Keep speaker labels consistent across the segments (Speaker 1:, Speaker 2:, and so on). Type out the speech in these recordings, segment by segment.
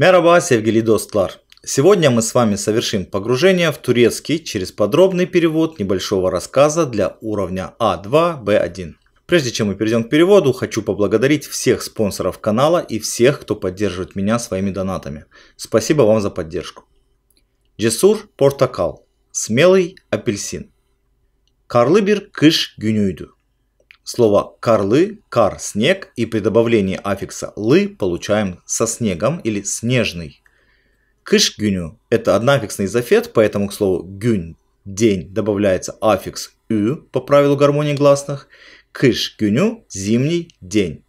Speaker 1: Merhaba sevgili dostlar. Сегодня мы с вами совершим погружение в турецкий через подробный перевод небольшого рассказа для уровня А2-Б1. Прежде чем мы перейдем к переводу, хочу поблагодарить всех спонсоров канала и всех, кто поддерживает меня своими донатами. Спасибо вам за поддержку. Cesur portakal, смелый апельсин. Карлыбер кыш kış Слово «карлы» – «кар» – «снег» и при добавлении аффикса «лы» получаем «со снегом» или «снежный». Кышгюню – это одноаффиксный изофет, поэтому к слову «гюнь» – «день» добавляется аффикс «ю» по правилу гармонии гласных. Кышгюню – «зимний день».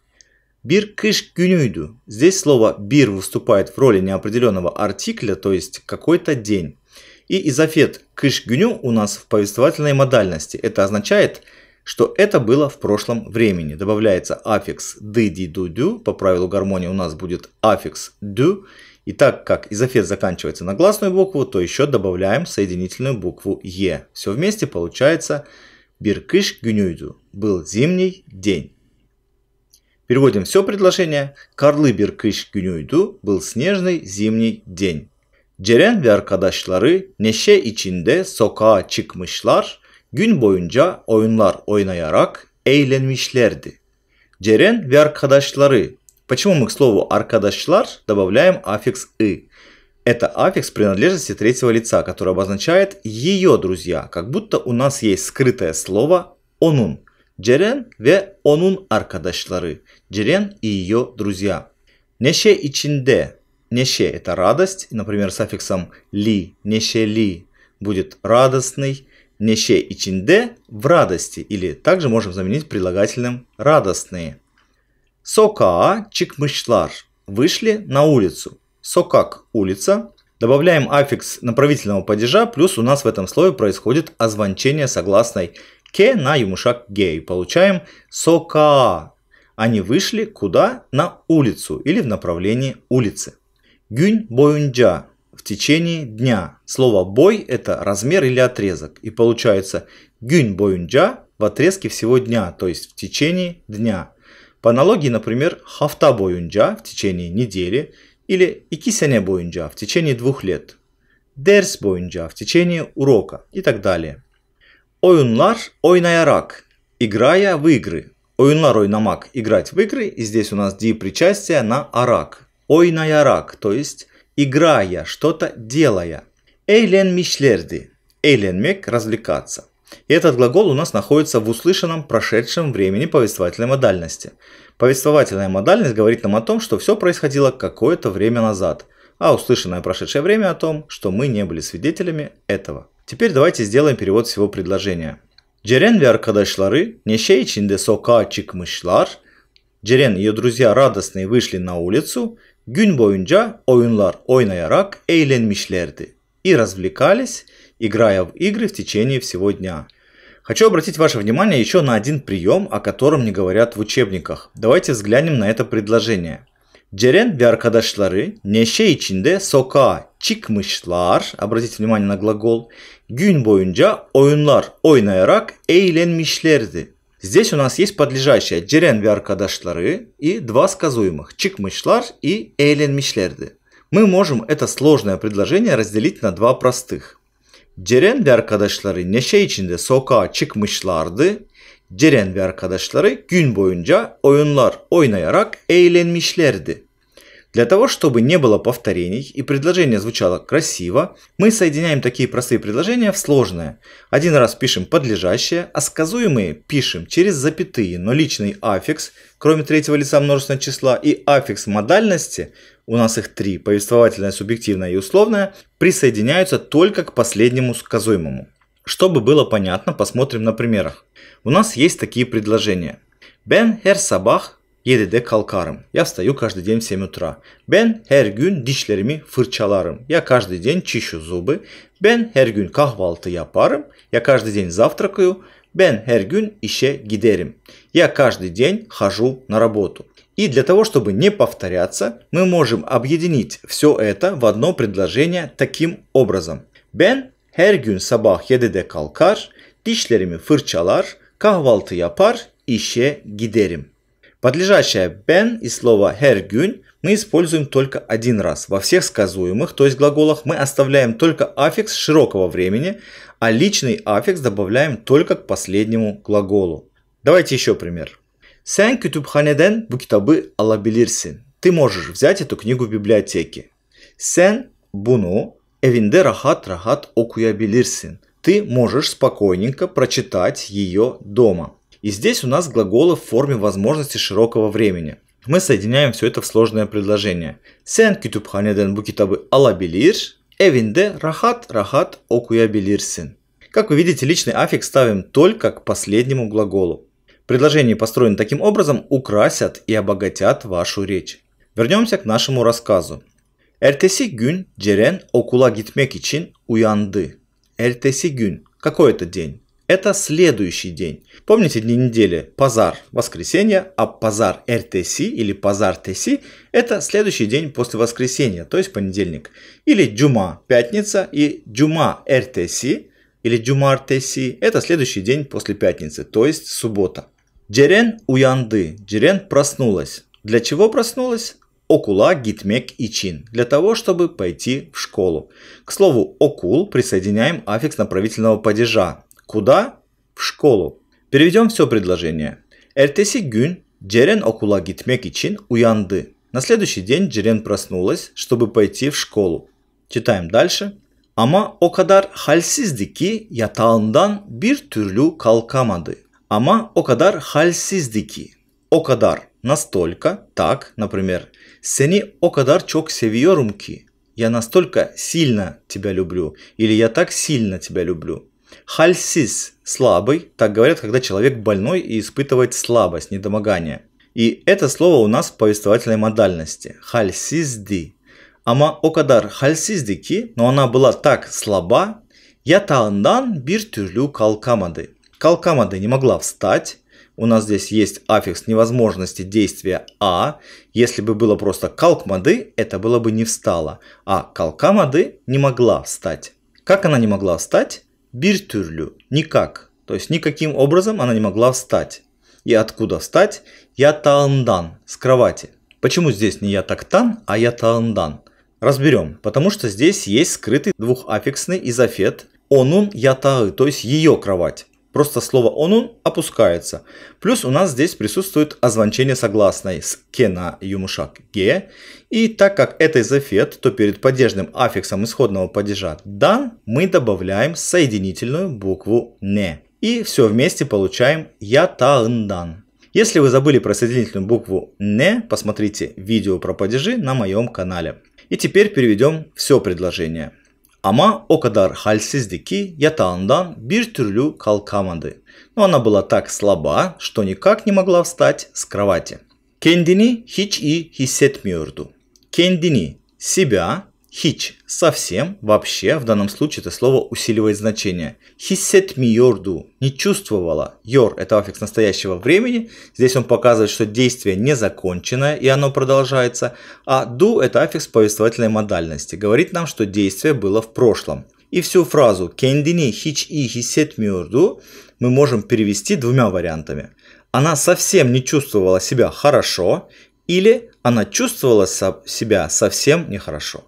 Speaker 1: Бир кышгюнюйду. Здесь слово «бир» выступает в роли неопределенного артикля, то есть «какой-то день». И изофет кышгюню у нас в повествовательной модальности. Это означает что это было в прошлом времени. Добавляется аффикс ды ди ду дю По правилу гармонии у нас будет аффикс дю. И так как изофет заканчивается на гласную букву, то еще добавляем соединительную букву Е. Все вместе получается Биркыш гюнюйду. Был зимний день. Переводим все предложение. Карлы биркыш гюнюйду был снежный зимний день. Ceren ve arkadaşları neşe içinde sokağa çıkmışlar Gün boyunca oyunlar oynayarak eğlenmişlerdi. Ceren ve arkadaşları. Почему мы к слову «arkadaşlar» добавляем аффикс «ы»? Это аффикс принадлежности третьего лица, который обозначает ее друзья, как будто у нас есть скрытое слово "онун". Ceren ve onun arkadaşları. Ceren и ее друзья. Неше içinde. Неше – это радость. Например, с аффиксом «ли», «нешели» будет радостный неще чинде в радости или также можем заменить прилагательным радостные. Сока чикмышлар вышли на улицу. Сокак – улица. Добавляем аффикс направительного падежа, плюс у нас в этом слове происходит озвончение согласной «ке» на юмушак «ге». И получаем «сока». Они вышли куда? На улицу или в направлении улицы. Гюнь боюнджа в течение дня. Слово «бой» – это размер или отрезок. И получается «гюнь боюнджа» в отрезке всего дня, то есть в течение дня. По аналогии, например, «хафта боюнджа» в течение недели или «икисяне боюнджа» в течение двух лет. «Дерс боюнджа» в течение урока и так далее. Ойунлар ойнаярак – играя в игры. Ойунлар ойнамак – играть в игры. И здесь у нас ди причастие на арак. Ойнаярак, то есть играя, что-то делая. Эйлен мишлерди. Мек развлекаться. И этот глагол у нас находится в услышанном прошедшем времени повествовательной модальности. Повествовательная модальность говорит нам о том, что все происходило какое-то время назад, а услышанное прошедшее время о том, что мы не были свидетелями этого. Теперь давайте сделаем перевод всего предложения. Джерен ve arkadaşları neşe içinde sokağa çıkmışlar. Джерен и ее друзья радостные вышли на улицу – Gün boyunca oyunlar oynayarak eğlenmişlerdi и развлекались, играя в игры в течение всего дня. Хочу обратить ваше внимание еще на один прием, о котором не говорят в учебниках. Давайте взглянем на это предложение. Ceren ve arkadaşları neşe içinde sokağa çıkmışlar. Обратите внимание на глагол. Gün boyunca oyunlar oynayarak eğlenmişlerdi. Здесь у нас есть подлежащее Ceren ve arkadaşları и два сказуемых Çıkmışlar и eğlenmişlerdi. Мы можем это сложное предложение разделить на два простых. Ceren ve arkadaşları neşe içinde sokağa çıkmışlardı. Ceren ve arkadaşları gün boyunca oyunlar oynayarak eğlenmişlerdi. Для того, чтобы не было повторений и предложение звучало красиво, мы соединяем такие простые предложения в сложное. Один раз пишем подлежащее, а сказуемые пишем через запятые, но личный аффикс, кроме третьего лица множественного числа, и аффикс модальности, у нас их три, повествовательное, субъективное и условное, присоединяются только к последнему сказуемому. Чтобы было понятно, посмотрим на примерах. У нас есть такие предложения. Бен хер сабах 7'de kalkarım. Я встаю каждый день в 7 утра. Ben her gün dişlerimi fırçalarım. Я каждый день чищу зубы. Ben her gün kahvaltı yaparım. Я каждый день завтракаю. Ben her gün işe giderim. Я каждый день хожу на работу. И для того, чтобы не повторяться, мы можем объединить все это в одно предложение таким образом. Ben her gün sabah 7'de kalkar, dişlerimi fırçalar, kahvaltı yapar, işe giderim. Подлежащее «бен» и слово «hergün» мы используем только один раз. Во всех сказуемых, то есть глаголах, мы оставляем только аффикс широкого времени, а личный аффикс добавляем только к последнему глаголу. Давайте еще пример. Sen kütüphaneden bu kitabı alabilirsin. Ты можешь взять эту книгу в библиотеке. Sen bunu evinde rahat rahat okuyabilirsin. Ты можешь спокойненько прочитать ее дома. И здесь у нас глаголы в форме возможности широкого времени. Мы соединяем все это в сложное предложение. Сен kütüphaneden bu kitabı alabilir, evinde rahat rahat Как вы видите, личный аффикс ставим только к последнему глаголу. Предложение построено таким образом, украсят и обогатят вашу речь. Вернемся к нашему рассказу. Ertesi gün джерен okula gitmek için uyandı. Ertesi gün – какой это день? это следующий день. Помните дни недели? Пазар – воскресенье, а пазар РТС или пазар ТС – это следующий день после воскресенья, то есть понедельник. Или джума – пятница и джума РТС или джума РТС – это следующий день после пятницы, то есть суббота. Джерен уянды. Джерен проснулась. Для чего проснулась? Окула, Гитмек и Чин для того, чтобы пойти в школу. К слову, окул присоединяем аффикс направительного падежа Куда? В школу. Переведем все предложение. Ertesi gün Джерен окула gitmek için уянды. На следующий день Джерен проснулась, чтобы пойти в школу. Читаем дальше. Ама o kadar halsizdi ki yatağından bir türlü kalkamadı. Ama o kadar настолько, так, например, seni o kadar çok seviyorum Я настолько сильно тебя люблю. Или я так сильно тебя люблю. Хальсис – слабый, так говорят, когда человек больной и испытывает слабость, недомогание. И это слово у нас в повествовательной модальности. Хальсизди. Ама окадар хальсиздики, но она была так слаба, я таандан бир тюрлю калкамады. Калкамады не могла встать, у нас здесь есть аффикс невозможности действия «а». Если бы было просто «калкмады», это было бы не встало. А «калкамады» не могла встать. Как она не могла встать? Биртюрлю никак. То есть никаким образом она не могла встать. И откуда встать? Я таандан, с кровати. Почему здесь не я тактан, а я таандан? Разберем, потому что здесь есть скрытый двухаффиксный изофет онун ятары, то есть ее кровать. Просто слово «онун» опускается. Плюс у нас здесь присутствует озвончение согласной с кена юмушак «ге». И так как это изофет, то перед падежным аффиксом исходного падежа «дан» мы добавляем соединительную букву «не». И все вместе получаем «я та дан». Если вы забыли про соединительную букву «не», посмотрите видео про падежи на моем канале. И теперь переведем все предложение – Ama o kadar halsizdi ki yatağından bir türlü kalkamadı. Но она была так слаба, что никак не могла встать с кровати. Kendini hiç iyi hissetmiyordu. Kendini, себя, Хич – совсем, вообще, в данном случае это слово усиливает значение. Хиссет ми йорду – не чувствовала. Йор – это аффикс настоящего времени. Здесь он показывает, что действие не законченное и оно продолжается. А ду – это аффикс повествовательной модальности. Говорит нам, что действие было в прошлом. И всю фразу «кендини хич и хиссет ми йорду» мы можем перевести двумя вариантами. Она совсем не чувствовала себя хорошо или она чувствовала себя совсем нехорошо.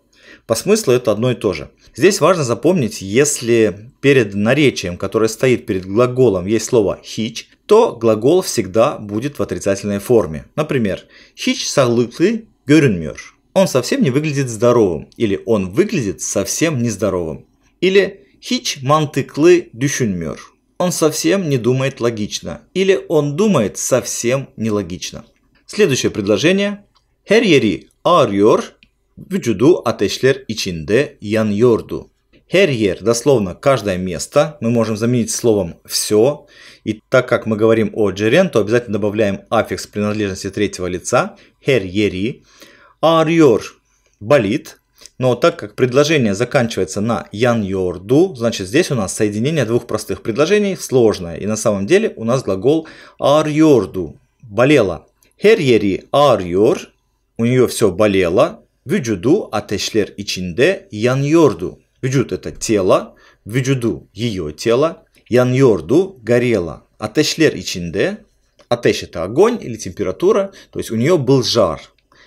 Speaker 1: По смыслу это одно и то же. Здесь важно запомнить, если перед наречием, которое стоит перед глаголом, есть слово «хич», то глагол всегда будет в отрицательной форме. Например, «хич саглыкты görünmüyor». Он совсем не выглядит здоровым. Или он выглядит совсем нездоровым. Или «хич мантыклы düşünmüyor». Он совсем не думает логично. Или он думает совсем нелогично. Следующее предложение. Her yeri Vücudu ateşler içinde yanıyordu. Her year, дословно каждое место, мы можем заменить словом «все». И так как мы говорим о джерен, то обязательно добавляем аффикс принадлежности третьего лица «her yeri». «Ar болит, но так как предложение заканчивается на «ян значит здесь у нас соединение двух простых предложений сложное. И на самом деле у нас глагол «ar йорду» – «болело». «Her yeri ar у нее все болело, Vücudu ateşler içinde yanıyordu. Vücut это тело, vücudu ее тело, yanıyordu горело. Ateşler içinde, ateş это огонь или температура, то есть у нее был жар.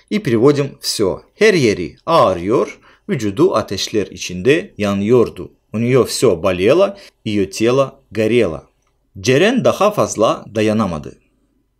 Speaker 1: И переводим все. Her yeri ağrıyor, vücudu ateşler içinde yanıyordu. У нее все болело, ее тело горело. Ceren daha fazla dayanamadı.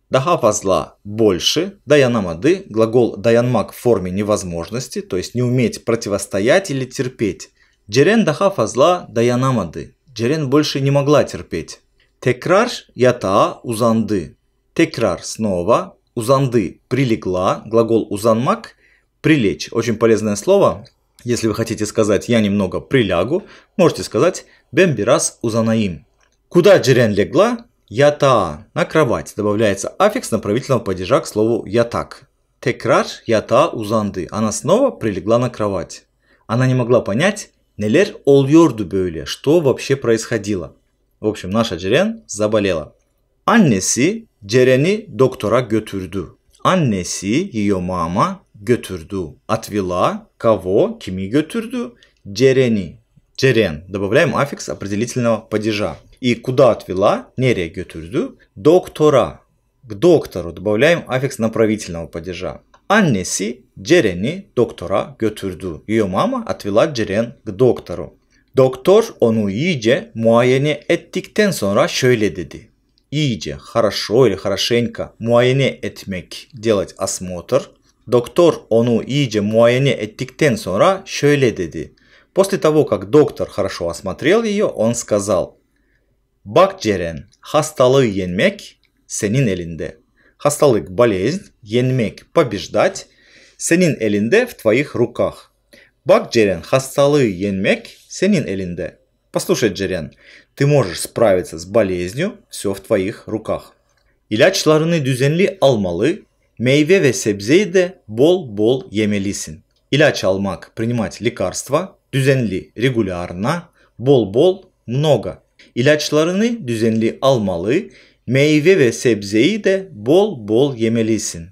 Speaker 1: Дага позла больше, даянамады, глагол даянмак в форме невозможности, то есть не уметь противостоять или терпеть. Джерен даха фазла даянамады. Джерен больше не могла терпеть. Текрар ята узанды. Текрар снова, узанды прилегла, глагол узанмак прилечь. Очень полезное слово. Если вы хотите сказать «я немного прилягу», можете сказать бембирас узанаим». Куда Джерен легла, Ята на кровать добавляется аффикс направительного падежа к слову ятак. Текрар ята узанды. Она снова прилегла на кровать. Она не могла понять, нелер олyordu böyle, что вообще происходило. В общем, наша Джерен заболела. Аннеси Джерени доктора götürdü. Аннеси ее мама götürdü. Отвела кого? кими götürdü? Джерени. Джерен. Добавляем аффикс определительного падежа и куда отвела, Нерия götürdü, доктора. К доктору добавляем аффикс направительного падежа. Аннеси Джерени доктора götürdü. Ее мама отвела Джерен к доктору. Доктор onu iyice muayene ettikten сонра şöyle dedi. İyice, хорошо или хорошенько muayene etmek, делать осмотр. Доктор onu iyice muayene ettikten сонра şöyle dedi. После того, как доктор хорошо осмотрел ее, он сказал Bak Ceren, hastalığı yenmek senin elinde. Hastalık, болезнь, yenmek, побеждать senin elinde, в твоих руках. Bak Ceren, hastalığı yenmek senin elinde. Послушай, Ceren, ты можешь справиться с болезнью, все в твоих руках. İlaçlarını düzenli almalı, meyve ve sebzeyi de bol bol yemelisin. İlaç almak, принимать лекарства, düzenli, регулярно, бол бол, много – İlaçlarını düzenli almalı, Meyve ve sebzeyi de bol bol yemelisin.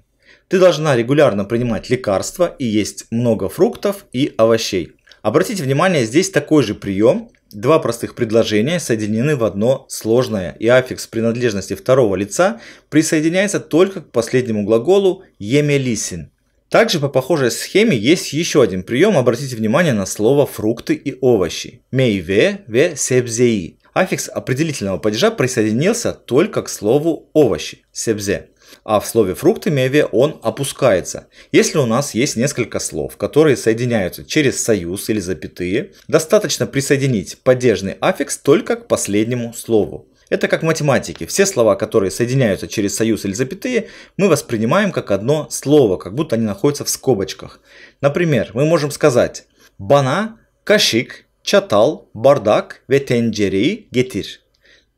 Speaker 1: Ты должна регулярно принимать лекарства и есть много фруктов и овощей. Обратите внимание, здесь такой же прием. Два простых предложения соединены в одно сложное, и аффикс принадлежности второго лица присоединяется только к последнему глаголу «емелисин». Также по похожей схеме есть еще один прием, обратите внимание на слово «фрукты» и «овощи» – «мейве» ве «себзеи». Аффикс определительного падежа присоединился только к слову «овощи» – «себзе», а в слове «фрукты» меве он опускается. Если у нас есть несколько слов, которые соединяются через союз или запятые, достаточно присоединить падежный аффикс только к последнему слову. Это как в математике. Все слова, которые соединяются через союз или запятые, мы воспринимаем как одно слово, как будто они находятся в скобочках. Например, мы можем сказать «бана кашик чатал, бардак ve tencereyi getir.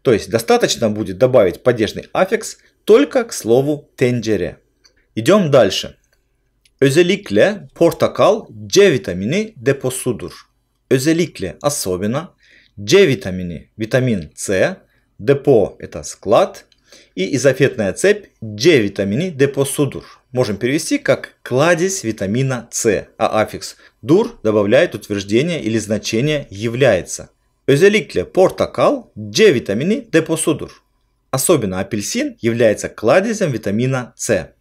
Speaker 1: То есть достаточно будет добавить падежный аффикс только к слову тенджере. Идем дальше. Özellikle portakal C vitamini deposudur. Özellikle особенно C витамины витамин С, депо это склад и изофетная цепь C витамины депосудур. Можем перевести как кладезь витамина С, а аффикс Дур добавляет утверждение или значение «является». Özellikle portakal C vitamini deposudur. Особенно апельсин является кладезем витамина С.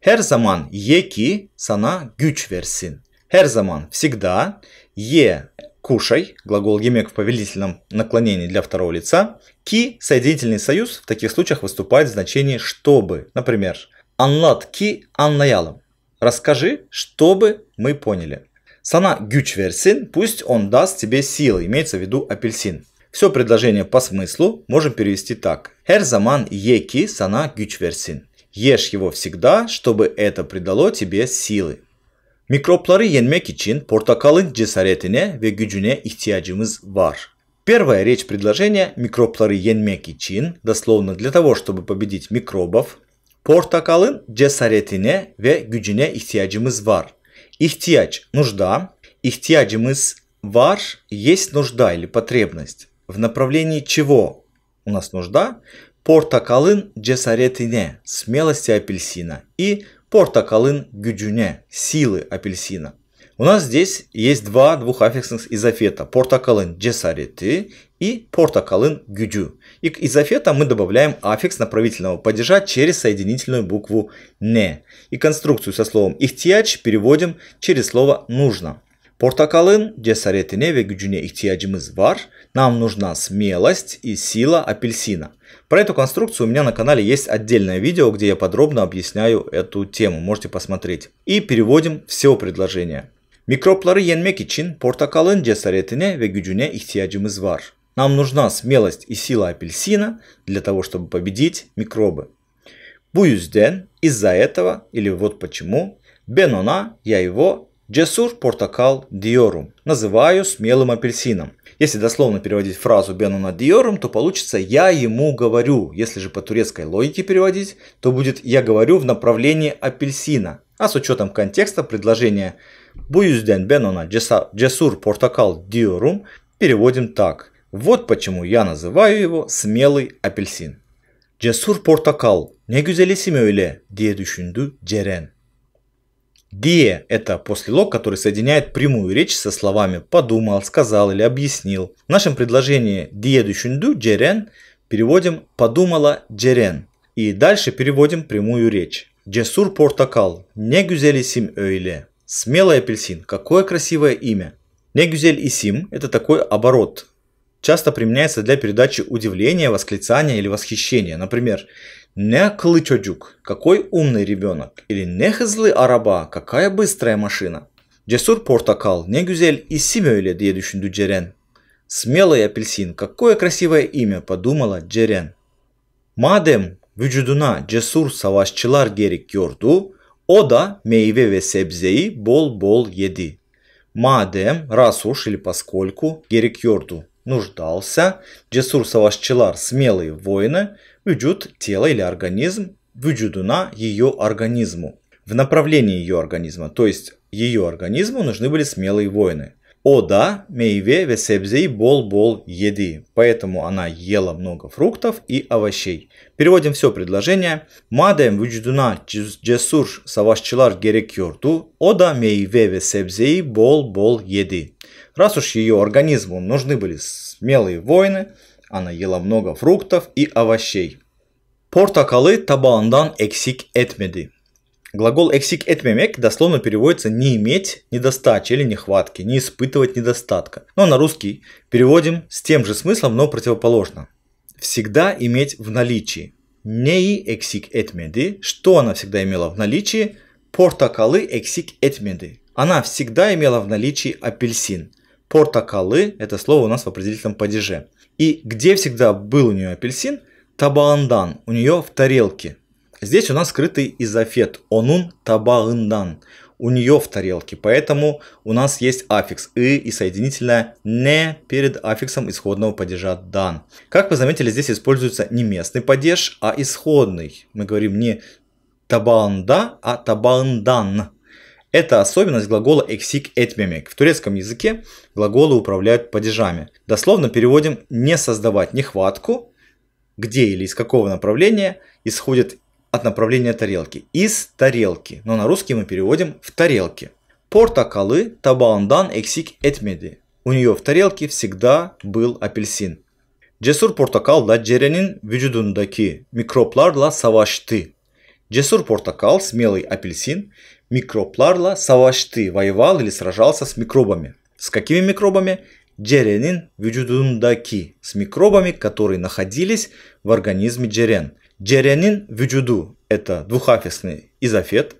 Speaker 1: Her zaman ye ki sana güç versin. Her zaman всегда, ye кушай, глагол гемек в повелительном наклонении для второго лица. Ки – соединительный союз, в таких случаях выступает в значении «чтобы». Например, «Анлат ки аннаялам» – «Расскажи, чтобы мы поняли». Сана güç versin, пусть он даст тебе силы, имеется в виду апельсин. Все предложение по смыслу можем перевести так. Her zaman ye ki sana Ешь его всегда, чтобы это придало тебе силы. Mikropları yenmek için portakalın cesaretine ve gücüne ihtiyacımız var. Первая речь предложения «микроплары енмек için» дословно для того, чтобы победить микробов. Портакалын cesaretine ve gücüne ihtiyacımız var. Ихтияч – нужда. Ихтияджимыс ваш есть нужда или потребность. В направлении чего у нас нужда? Портакалын джесаретине – смелости апельсина. И портакалын гюджюне – силы апельсина. У нас здесь есть два двухаффиксных изофета – портакалын джесареты и портакалын гюджу. И к изофета мы добавляем аффикс направительного падежа через соединительную букву «не». И конструкцию со словом «ихтияч» переводим через слово «нужно». Portakalın десаретине ve gücüne ihtiyacımız var. Нам нужна смелость и сила апельсина. Про эту конструкцию у меня на канале есть отдельное видео, где я подробно объясняю эту тему. Можете посмотреть. И переводим все предложение. Микроплары yenmek için portakalın cesaretine ve gücüne ihtiyacımız var. Нам нужна смелость и сила апельсина для того, чтобы победить микробы. Bu из-за этого, или вот почему, Бенона я его, cesur portakal диорум называю смелым апельсином. Если дословно переводить фразу Бенона диорум, то получится «я ему говорю». Если же по турецкой логике переводить, то будет «я говорю в направлении апельсина». А с учетом контекста предложения «bu Бенона ben ona диорум переводим так – вот почему я называю его смелый апельсин. Cesur portakal ne güzel isim öyle diye düşündü Ceren. Die – это послелог, который соединяет прямую речь со словами «подумал», «сказал» или «объяснил». В нашем предложении «die düşündü Ceren» переводим «подумала Ceren» и дальше переводим прямую речь. Cesur portakal – не güzel isim öyle. Смелый апельсин – какое красивое имя. Не güzel isim – это такой оборот, часто применяется для передачи удивления, восклицания или восхищения. Например, «Не клычодюк» – «Какой умный ребенок» или «Нехезлы араба» – «Какая быстрая машина». Джесур портакал, не гюзель и симюэле дедущин дюджерен. Смелый апельсин, какое красивое имя, подумала Джерен. Мадем, vücuduna cesur savaşçılar gerekiyordu. O da meyve ve себзеи бол бол еди. Мадем, раз уж или поскольку, gerekiyordu нуждался. Cesur savaşçılar смелые воины. Vücut – тело или организм. Vücuduna – ее организму. В направлении ее организма, то есть ее организму нужны были смелые воины. Ода да, мейве весебзей бол бол еди. Поэтому она ела много фруктов и овощей. Переводим все предложение. Мадем вücuduna cesur savaşçılar gerekiyordu. O da meyve ve sebzeyi bol bol yedi. Раз уж ее организму нужны были смелые воины, она ела много фруктов и овощей. Portakalı tabağından эксик этмеди. Глагол «эксик этмемек» дословно переводится «не иметь недостачи или нехватки», «не испытывать недостатка». Но на русский переводим с тем же смыслом, но противоположно. «Всегда иметь в наличии». «Неи эксик этмеди» – что она всегда имела в наличии? «Портакалы эксик этмеди» Она всегда имела в наличии апельсин. Портокалы – это слово у нас в определительном падеже. И где всегда был у нее апельсин – табаандан, у нее в тарелке. Здесь у нас скрытый изофет – онун табаандан, у нее в тарелке. Поэтому у нас есть аффикс «ы» и соединительное «не» перед аффиксом исходного падежа «дан». Как вы заметили, здесь используется не местный падеж, а исходный. Мы говорим не табаанда, а табаандан. Это особенность глагола «эксик этмемик». В турецком языке глаголы управляют падежами. Дословно переводим «не создавать нехватку», где или из какого направления исходит от направления тарелки. Из тарелки, но на русский мы переводим в тарелке. Портакалы табаандан эксик этмеди. У нее в тарелке всегда был апельсин. Cesur portakalla cerenin vücudundaki mikroplarla savaştı. Cesur Portakal, Смелый Апельсин микропларла savaştı, воевал или сражался с микробами. С какими микробами? Джеренин вюджудундаки. С микробами, которые находились в организме джерен. Джеренин вюджуду – это двухаффиксный изофет,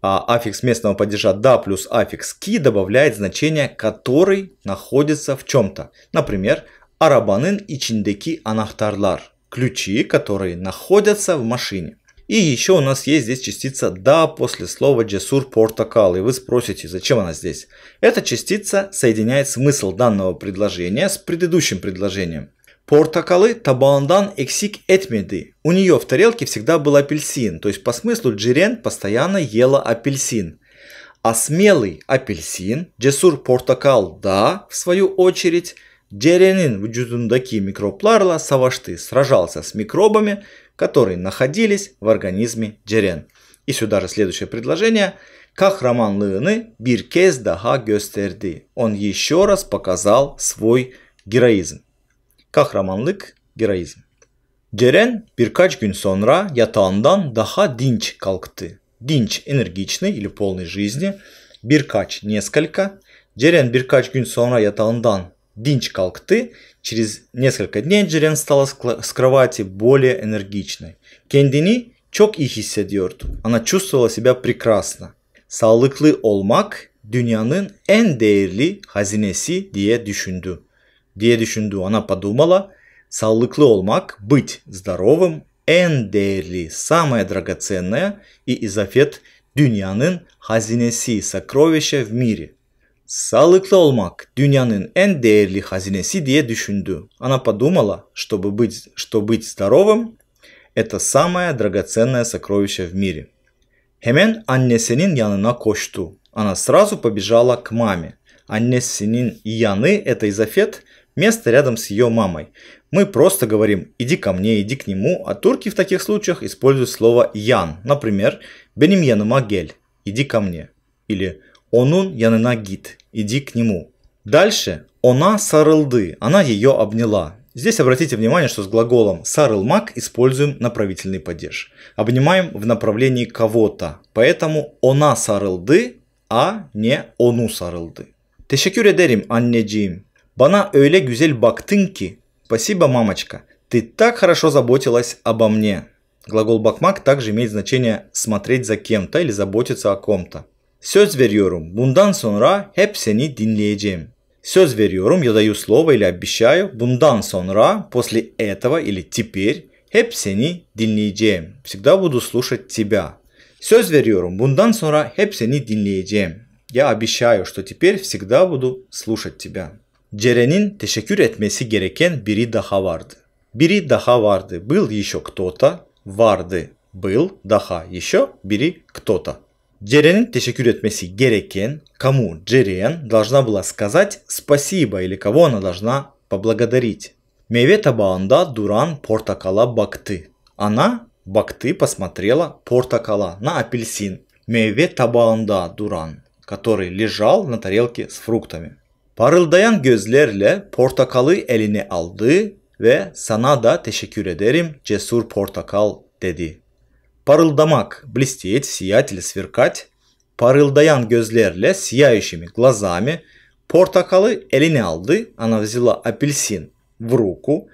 Speaker 1: а аффикс местного падежа «да» плюс аффикс «ки» добавляет значение, который находится в чем-то. Например, арабанын и чиндеки анахтарлар – ключи, которые находятся в машине. И еще у нас есть здесь частица «да» после слова «джесур портакал». И вы спросите, зачем она здесь? Эта частица соединяет смысл данного предложения с предыдущим предложением. Портакалы табаандан эксик этмеды. У нее в тарелке всегда был апельсин, то есть по смыслу Джирен постоянно ела апельсин. А смелый апельсин, джесур портакал да, в свою очередь, Джеренин в джудундаки микропларла савашты сражался с микробами, которые находились в организме джерен. И сюда же следующее предложение. Kahramanlığını bir kez daha gösterdi. Он еще раз показал свой героизм. Kahramanlık – героизм. Ceren birkaç gün sonra yatağından daha dinç kalktı. Dinç – энергичный или полный жизни. Birkaç – несколько. Ceren birkaç gün sonra yatağından Динч Калкты через несколько дней Джерен стала с кровати более энергичной. Кендини чок iyi hissediyordu. Она чувствовала себя прекрасно. Sağlıklı олмак, dünyanın en değerli hazinesi diye düşündü. Diye düşündü. Она подумала. Sağlıklı олмак, быть здоровым, en değerli, самое драгоценное и изофет dünyanın hazinesi, сокровище в мире – Sağlıklı olmak dünyanın en değerli hazinesi diye düşündü. Она подумала, чтобы быть, что быть здоровым – это самое драгоценное сокровище в мире. Hemen annesinin yanına koştu. Она сразу побежала к маме. Annesinin yanı – это изофет, место рядом с ее мамой. Мы просто говорим «иди ко мне, иди к нему», а турки в таких случаях используют слово «ян». Например, «беним яныма гель», «иди ко мне» или «беним Онун Янына Гид, иди к нему. Дальше она сарылды, она ее обняла. Здесь обратите внимание, что с глаголом сарылмак используем направительный падеж. Обнимаем в направлении кого-то, поэтому она сарылды, а не ону сарылды. Teşekkür ederim anneciğim. Bana öyle güzel baktın ki. Спасибо, мамочка. Ты так хорошо заботилась обо мне. Глагол бакмак также имеет значение смотреть за кем-то или заботиться о ком-то. Söz veriyorum bundan sonra hep seni dinleyeceğim. Söz veriyorum ya da you слово или обещаю bundan sonra после этого или теперь hep seni dinleyeceğim. Всегда буду слушать тебя. Söz veriyorum bundan sonra hep seni dinleyeceğim. Я обещаю, что теперь всегда буду слушать тебя. Ceren'in teşekkür etmesi gereken biri daha vardı. Biri daha vardı. Был еще кто-то. Vardı. Был daha еще biri кто-то. Джери'nin teşekkür etmesi gereken кому Джериен должна была сказать спасибо или кого она должна поблагодарить. Меве табağında duran portakala baktı. Она baktı посмотрела portakala на апельсин. Меве табağında duran, который лежал на тарелке с фруктами. Parıldayan gözlerle portakalı eline aldı ve sana da teşekkür ederim cesur portakal dedi. Парылдамак – блестеть, сиять или сверкать. Parıldayan gözlerle сияющими глазами портакалы eline aldı. Она взяла апельсин в руку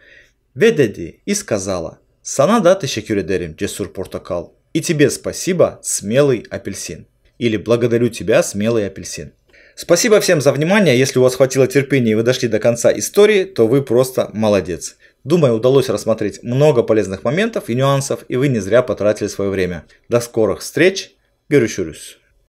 Speaker 1: ведеди и сказала сана da teşekkür ederim, cesur portakal. И тебе спасибо, смелый апельсин». Или «Благодарю тебя, смелый апельсин». Спасибо всем за внимание. Если у вас хватило терпения и вы дошли до конца истории, то вы просто молодец. Думаю, удалось рассмотреть много полезных моментов и нюансов, и вы не зря потратили свое время. До скорых встреч! Görüşürüz.